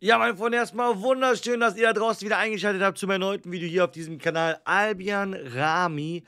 Ja, meine Freunde, erstmal wunderschön, dass ihr da draußen wieder eingeschaltet habt zu meinem erneuten Video hier auf diesem Kanal. Albion Rami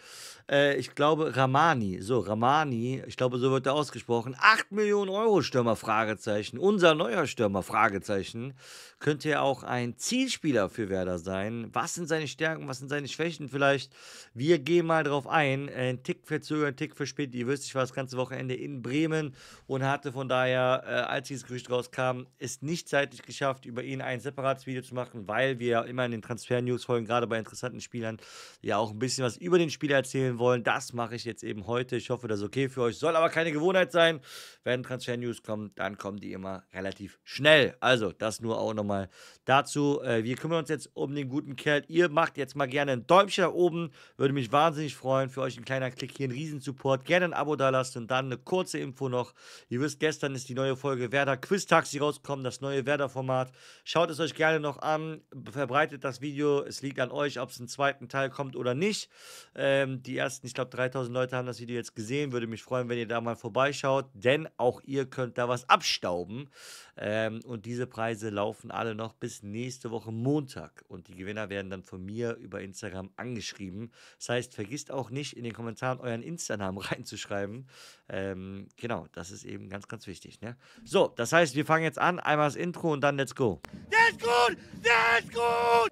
äh, ich glaube, Ramani, so, Ramani, ich glaube, so wird er ausgesprochen, 8 Millionen Euro Stürmer, Fragezeichen, unser neuer Stürmer, Fragezeichen, könnte er auch ein Zielspieler für Werder sein. Was sind seine Stärken, was sind seine Schwächen vielleicht? Wir gehen mal drauf ein, äh, ein Tick verzögert, ein Tick verspätet, ihr wisst, ich war das ganze Wochenende in Bremen und hatte von daher, äh, als dieses Gerücht rauskam, es nicht zeitlich geschafft, über ihn ein separates Video zu machen, weil wir immer in den Transfer-News-Folgen, gerade bei interessanten Spielern, ja auch ein bisschen was über den Spieler erzählen wollen, das mache ich jetzt eben heute. Ich hoffe, das ist okay für euch. Soll aber keine Gewohnheit sein. Wenn Transfer-News kommen, dann kommen die immer relativ schnell. Also, das nur auch nochmal dazu. Äh, wir kümmern uns jetzt um den guten Kerl. Ihr macht jetzt mal gerne ein Däumchen da oben. Würde mich wahnsinnig freuen. Für euch ein kleiner Klick hier, ein Riesensupport. Gerne ein Abo dalassen und dann eine kurze Info noch. Ihr wisst, gestern ist die neue Folge Werder Quiz-Taxi rausgekommen, das neue Werder-Format. Schaut es euch gerne noch an. Verbreitet das Video. Es liegt an euch, ob es einen zweiten Teil kommt oder nicht. Ähm, die erste ersten. Ich glaube, 3000 Leute haben das Video jetzt gesehen. Würde mich freuen, wenn ihr da mal vorbeischaut, denn auch ihr könnt da was abstauben. Ähm, und diese Preise laufen alle noch bis nächste Woche Montag. Und die Gewinner werden dann von mir über Instagram angeschrieben. Das heißt, vergisst auch nicht, in den Kommentaren euren Insta-Namen reinzuschreiben. Ähm, genau, das ist eben ganz, ganz wichtig. Ne? So, das heißt, wir fangen jetzt an. Einmal das Intro und dann let's go. Der ist gut! Der ist gut!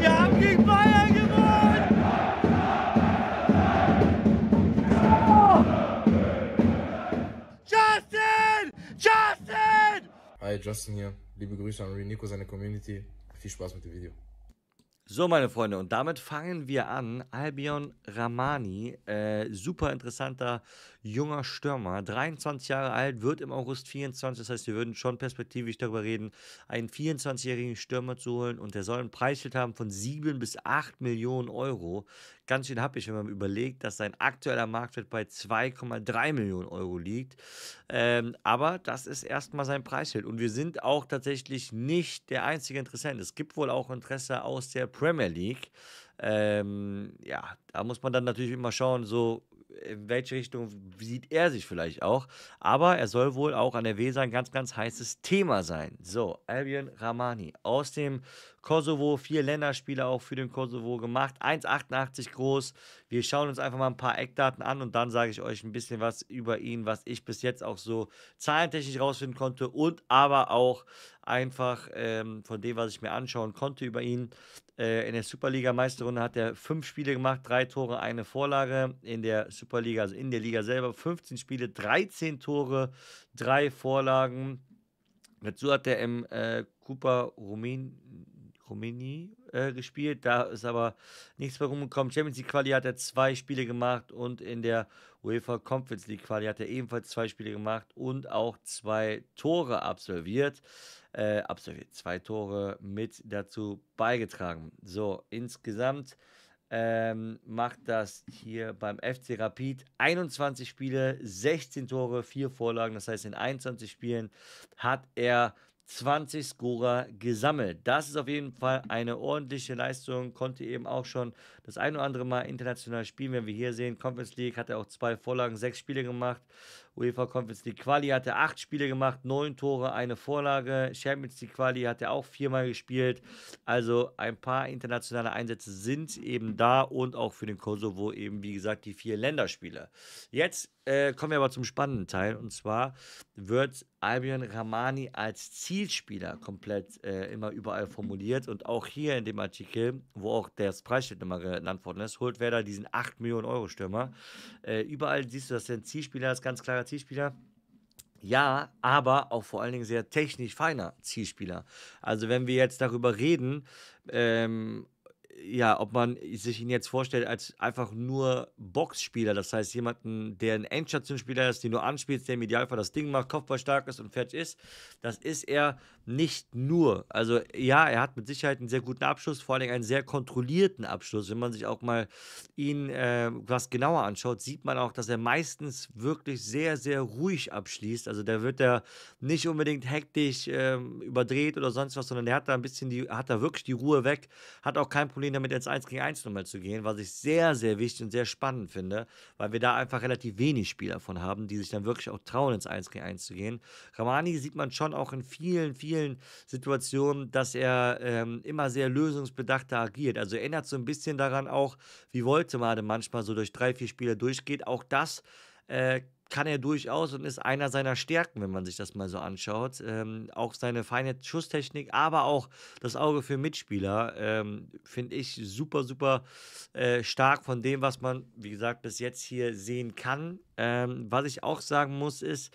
Wir haben gegen Bayern! Hi, Justin hier. Liebe Grüße an Renico, seine Community. Viel Spaß mit dem Video. So, meine Freunde, und damit fangen wir an. Albion Ramani, äh, super interessanter junger Stürmer, 23 Jahre alt, wird im August 24, das heißt, wir würden schon perspektivisch darüber reden, einen 24-jährigen Stürmer zu holen und der soll ein Preisschild haben von 7 bis 8 Millionen Euro. Ganz schön happig, wenn man überlegt, dass sein aktueller Marktwert bei 2,3 Millionen Euro liegt. Ähm, aber das ist erstmal sein Preisschild und wir sind auch tatsächlich nicht der einzige Interessent. Es gibt wohl auch Interesse aus der Premier League. Ähm, ja, da muss man dann natürlich immer schauen, so in welche Richtung sieht er sich vielleicht auch. Aber er soll wohl auch an der Weser ein ganz, ganz heißes Thema sein. So, Albion Ramani aus dem Kosovo, vier Länderspiele auch für den Kosovo gemacht, 1,88 groß. Wir schauen uns einfach mal ein paar Eckdaten an und dann sage ich euch ein bisschen was über ihn, was ich bis jetzt auch so zahlentechnisch rausfinden konnte und aber auch einfach ähm, von dem, was ich mir anschauen konnte über ihn. Äh, in der Superliga-Meisterrunde hat er fünf Spiele gemacht, drei Tore, eine Vorlage. In der Superliga, also in der Liga selber, 15 Spiele, 13 Tore, drei Vorlagen. Dazu hat er im äh, Cooper Rumin, Rumänien äh, gespielt. Da ist aber nichts mehr rumgekommen. Champions League Quali hat er zwei Spiele gemacht und in der UEFA Conference League Quali hat er ebenfalls zwei Spiele gemacht und auch zwei Tore absolviert. Äh, absolviert, zwei Tore mit dazu beigetragen. So, insgesamt ähm, macht das hier beim FC Rapid 21 Spiele, 16 Tore, 4 Vorlagen. Das heißt, in 21 Spielen hat er 20 Scorer gesammelt. Das ist auf jeden Fall eine ordentliche Leistung. Konnte eben auch schon das ein oder andere Mal international spielen. Wenn wir hier sehen, Conference League hat er auch zwei Vorlagen, sechs Spiele gemacht UEFA Conference League Quali hat er acht Spiele gemacht, neun Tore, eine Vorlage. Champions League Quali hat er auch viermal gespielt. Also ein paar internationale Einsätze sind eben da und auch für den Kosovo eben, wie gesagt, die vier Länderspiele. Jetzt äh, kommen wir aber zum spannenden Teil und zwar wird Albion Ramani als Zielspieler komplett äh, immer überall formuliert und auch hier in dem Artikel, wo auch das Preisschild nochmal genannt worden ist, holt Werder diesen 8 Millionen Euro Stürmer. Äh, überall siehst du, dass der Zielspieler ist ganz klarer Zielspieler. Ja, aber auch vor allen Dingen sehr technisch feiner Zielspieler. Also wenn wir jetzt darüber reden, ähm, ja, ob man sich ihn jetzt vorstellt als einfach nur Boxspieler, das heißt jemanden, der ein Endstationsspieler ist, den du anspielst, der im Idealfall das Ding macht, kopfballstark ist und fertig ist, das ist er nicht nur. Also ja, er hat mit Sicherheit einen sehr guten Abschluss, vor allem einen sehr kontrollierten Abschluss. Wenn man sich auch mal ihn äh, was genauer anschaut, sieht man auch, dass er meistens wirklich sehr, sehr ruhig abschließt. Also da wird er nicht unbedingt hektisch äh, überdreht oder sonst was, sondern er hat da ein bisschen die, hat da wirklich die Ruhe weg, hat auch kein Problem kriegen, damit ins 1 gegen 1 nochmal zu gehen, was ich sehr, sehr wichtig und sehr spannend finde, weil wir da einfach relativ wenig Spieler von haben, die sich dann wirklich auch trauen, ins 1 gegen 1 zu gehen. Ramani sieht man schon auch in vielen, vielen Situationen, dass er ähm, immer sehr lösungsbedachter agiert. Also erinnert so ein bisschen daran auch, wie Woltemade manchmal so durch drei, vier Spieler durchgeht. Auch das äh, kann er durchaus und ist einer seiner Stärken, wenn man sich das mal so anschaut. Ähm, auch seine feine Schusstechnik, aber auch das Auge für Mitspieler ähm, finde ich super, super äh, stark von dem, was man, wie gesagt, bis jetzt hier sehen kann. Ähm, was ich auch sagen muss, ist,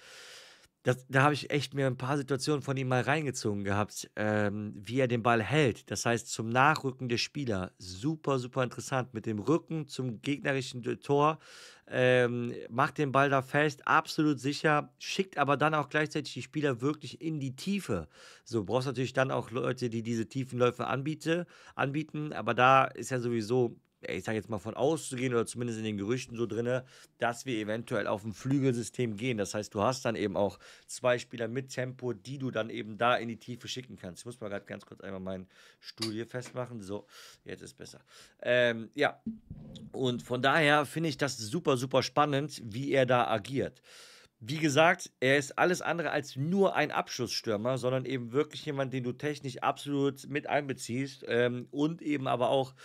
das, da habe ich echt mir ein paar Situationen von ihm mal reingezogen gehabt, ähm, wie er den Ball hält. Das heißt, zum Nachrücken der Spieler. Super, super interessant. Mit dem Rücken zum gegnerischen Tor. Ähm, macht den Ball da fest, absolut sicher, schickt aber dann auch gleichzeitig die Spieler wirklich in die Tiefe. So brauchst du natürlich dann auch Leute, die diese tiefen Läufe anbiete, anbieten, aber da ist ja sowieso ich sage jetzt mal von auszugehen oder zumindest in den Gerüchten so drin, dass wir eventuell auf ein Flügelsystem gehen. Das heißt, du hast dann eben auch zwei Spieler mit Tempo, die du dann eben da in die Tiefe schicken kannst. Ich muss mal gerade ganz kurz einmal meinen Stuhl hier festmachen. So, jetzt ist besser. Ähm, ja, und von daher finde ich das super, super spannend, wie er da agiert. Wie gesagt, er ist alles andere als nur ein Abschlussstürmer, sondern eben wirklich jemand, den du technisch absolut mit einbeziehst ähm, und eben aber auch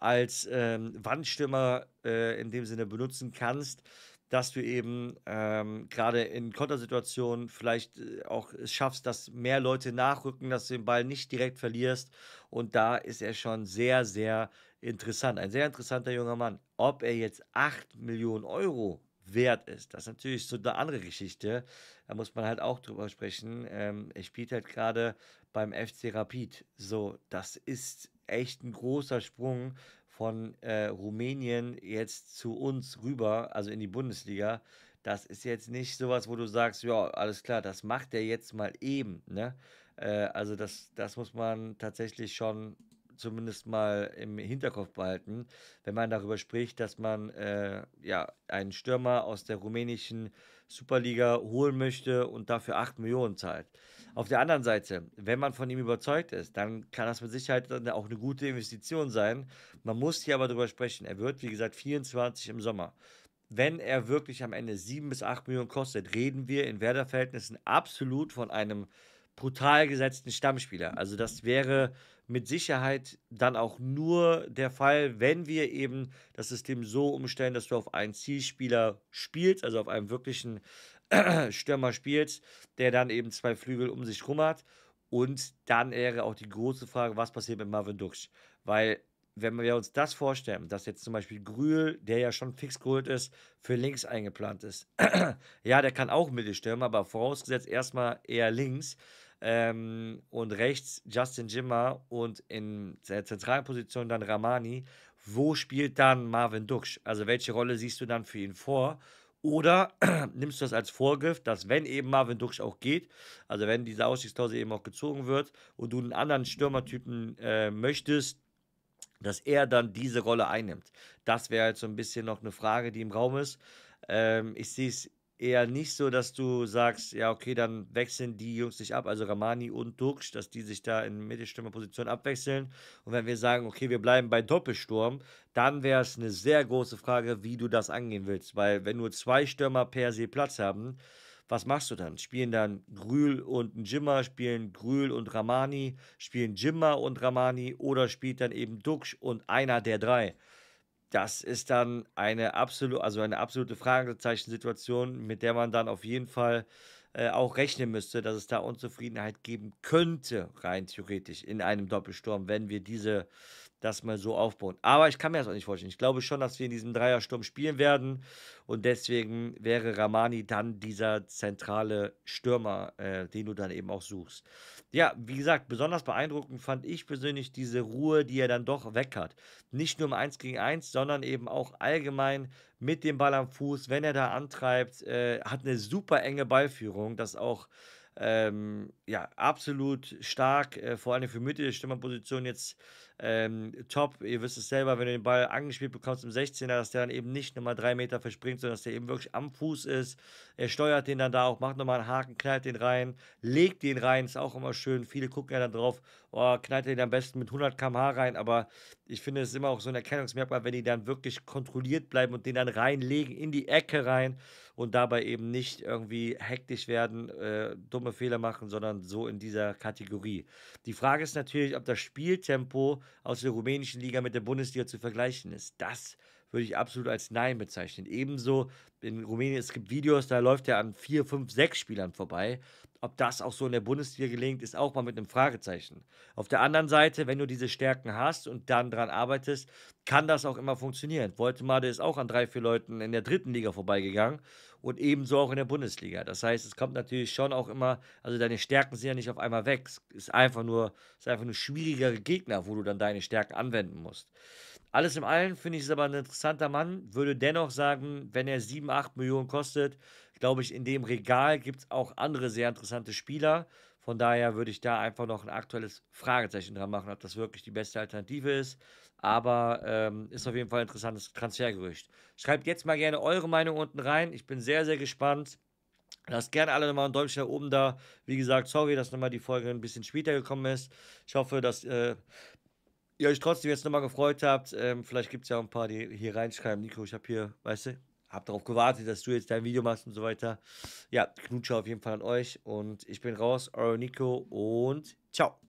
als ähm, Wandstürmer äh, in dem Sinne benutzen kannst, dass du eben ähm, gerade in Kontersituationen vielleicht äh, auch es schaffst, dass mehr Leute nachrücken, dass du den Ball nicht direkt verlierst. Und da ist er schon sehr, sehr interessant. Ein sehr interessanter junger Mann. Ob er jetzt 8 Millionen Euro wert ist. Das ist natürlich so eine andere Geschichte. Da muss man halt auch drüber sprechen. Ähm, er spielt halt gerade beim FC Rapid. So, das ist echt ein großer Sprung von äh, Rumänien jetzt zu uns rüber, also in die Bundesliga. Das ist jetzt nicht sowas, wo du sagst, ja, alles klar, das macht er jetzt mal eben. Ne? Äh, also das, das muss man tatsächlich schon zumindest mal im Hinterkopf behalten, wenn man darüber spricht, dass man äh, ja, einen Stürmer aus der rumänischen Superliga holen möchte und dafür 8 Millionen zahlt. Auf der anderen Seite, wenn man von ihm überzeugt ist, dann kann das mit Sicherheit auch eine gute Investition sein. Man muss hier aber drüber sprechen. Er wird, wie gesagt, 24 im Sommer. Wenn er wirklich am Ende 7 bis 8 Millionen kostet, reden wir in Werder-Verhältnissen absolut von einem brutal gesetzten Stammspieler. Also das wäre mit Sicherheit dann auch nur der Fall, wenn wir eben das System so umstellen, dass du auf einen Zielspieler spielst, also auf einen wirklichen Stürmer spielst, der dann eben zwei Flügel um sich rum hat. Und dann wäre auch die große Frage, was passiert mit Marvin Duksch? Weil, wenn wir uns das vorstellen, dass jetzt zum Beispiel Grühl, der ja schon fix geholt ist, für links eingeplant ist. ja, der kann auch Mittelstürmer, aber vorausgesetzt erstmal eher links. Ähm, und rechts Justin Jimmer und in der zentralen Position dann Ramani. Wo spielt dann Marvin Duksch? Also welche Rolle siehst du dann für ihn vor? Oder nimmst du das als Vorgriff, dass wenn eben Marvin Duksch auch geht, also wenn diese Ausstiegsklausel eben auch gezogen wird und du einen anderen Stürmertypen äh, möchtest, dass er dann diese Rolle einnimmt. Das wäre jetzt so ein bisschen noch eine Frage, die im Raum ist. Ähm, ich sehe es eher nicht so, dass du sagst, ja, okay, dann wechseln die Jungs sich ab, also Ramani und Duxch, dass die sich da in Mittelstürmerposition abwechseln. Und wenn wir sagen, okay, wir bleiben bei Doppelsturm, dann wäre es eine sehr große Frage, wie du das angehen willst. Weil wenn nur zwei Stürmer per se Platz haben, was machst du dann? Spielen dann Grühl und ein Jimmer, spielen Grühl und Ramani, spielen Jimmer und Ramani oder spielt dann eben Duxch und einer der drei? das ist dann eine absolute, also eine absolute Fragezeichensituation, mit der man dann auf jeden Fall äh, auch rechnen müsste, dass es da Unzufriedenheit geben könnte, rein theoretisch, in einem Doppelsturm, wenn wir diese das mal so aufbauen. Aber ich kann mir das auch nicht vorstellen. Ich glaube schon, dass wir in diesem Dreiersturm spielen werden und deswegen wäre Ramani dann dieser zentrale Stürmer, äh, den du dann eben auch suchst. Ja, wie gesagt, besonders beeindruckend fand ich persönlich diese Ruhe, die er dann doch weg hat. Nicht nur im 1 gegen 1, sondern eben auch allgemein mit dem Ball am Fuß, wenn er da antreibt, äh, hat eine super enge Ballführung, das auch ähm, ja, absolut stark, äh, vor allem für Mitte der Stürmerposition jetzt ähm, top. Ihr wisst es selber, wenn du den Ball angespielt bekommst im 16er, dass der dann eben nicht nochmal drei Meter verspringt, sondern dass der eben wirklich am Fuß ist. Er steuert den dann da auch, macht nochmal einen Haken, knallt den rein, legt den rein, ist auch immer schön. Viele gucken ja dann drauf, oh, knallt den am besten mit 100 km/h rein, aber ich finde, es ist immer auch so ein Erkennungsmerkmal, wenn die dann wirklich kontrolliert bleiben und den dann reinlegen, in die Ecke rein und dabei eben nicht irgendwie hektisch werden, äh, dumme Fehler machen, sondern so in dieser Kategorie. Die Frage ist natürlich, ob das Spieltempo aus der rumänischen Liga mit der Bundesliga zu vergleichen ist. Das würde ich absolut als Nein bezeichnen. Ebenso in Rumänien, es gibt Videos, da läuft er an vier, fünf, sechs Spielern vorbei. Ob das auch so in der Bundesliga gelingt, ist auch mal mit einem Fragezeichen. Auf der anderen Seite, wenn du diese Stärken hast und dann dran arbeitest, kann das auch immer funktionieren. Voltemade ist auch an drei, vier Leuten in der dritten Liga vorbeigegangen und ebenso auch in der Bundesliga. Das heißt, es kommt natürlich schon auch immer, also deine Stärken sind ja nicht auf einmal weg. Es ist einfach nur, es ist einfach nur schwierigere Gegner, wo du dann deine Stärken anwenden musst. Alles in allem finde ich es aber ein interessanter Mann, würde dennoch sagen, wenn er 7, 8 Millionen kostet, glaube ich, in dem Regal gibt es auch andere sehr interessante Spieler. Von daher würde ich da einfach noch ein aktuelles Fragezeichen dran machen, ob das wirklich die beste Alternative ist. Aber ähm, ist auf jeden Fall ein interessantes Transfergerücht. Schreibt jetzt mal gerne eure Meinung unten rein. Ich bin sehr, sehr gespannt. Lasst gerne alle nochmal ein Däumchen nach oben da. Wie gesagt, sorry, dass nochmal die Folge ein bisschen später gekommen ist. Ich hoffe, dass äh, ihr euch trotzdem jetzt nochmal gefreut habt. Ähm, vielleicht gibt es ja auch ein paar, die hier reinschreiben. Nico, ich habe hier, weißt du, habe darauf gewartet, dass du jetzt dein Video machst und so weiter. Ja, Knutsche auf jeden Fall an euch und ich bin raus, euer Nico und ciao.